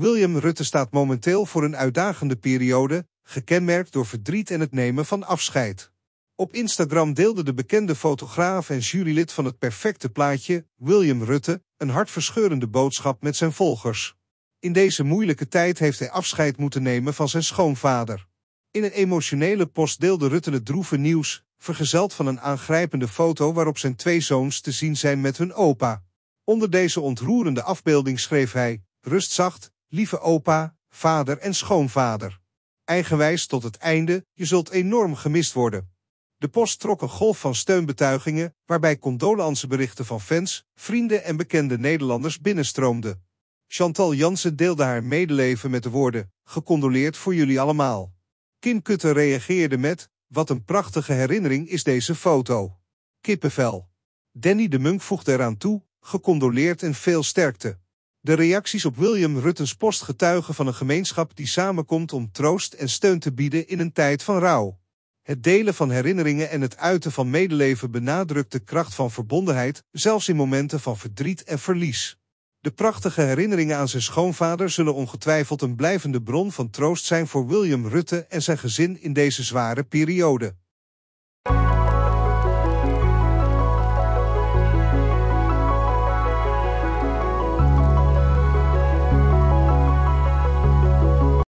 William Rutte staat momenteel voor een uitdagende periode, gekenmerkt door verdriet en het nemen van afscheid. Op Instagram deelde de bekende fotograaf en jurylid van het perfecte plaatje, William Rutte, een hartverscheurende boodschap met zijn volgers. In deze moeilijke tijd heeft hij afscheid moeten nemen van zijn schoonvader. In een emotionele post deelde Rutte het droeve nieuws, vergezeld van een aangrijpende foto waarop zijn twee zoons te zien zijn met hun opa. Onder deze ontroerende afbeelding schreef hij, rust zacht, lieve opa, vader en schoonvader. Eigenwijs tot het einde, je zult enorm gemist worden. De post trok een golf van steunbetuigingen, waarbij condolenceberichten van fans, vrienden en bekende Nederlanders binnenstroomden. Chantal Jansen deelde haar medeleven met de woorden, gecondoleerd voor jullie allemaal. Kim Kutte reageerde met, wat een prachtige herinnering is deze foto. Kippenvel. Danny de Munk voegde eraan toe, gecondoleerd en veel sterkte. De reacties op William Ruttens post getuigen van een gemeenschap die samenkomt om troost en steun te bieden in een tijd van rouw. Het delen van herinneringen en het uiten van medeleven benadrukt de kracht van verbondenheid, zelfs in momenten van verdriet en verlies. De prachtige herinneringen aan zijn schoonvader zullen ongetwijfeld een blijvende bron van troost zijn voor William Rutte en zijn gezin in deze zware periode.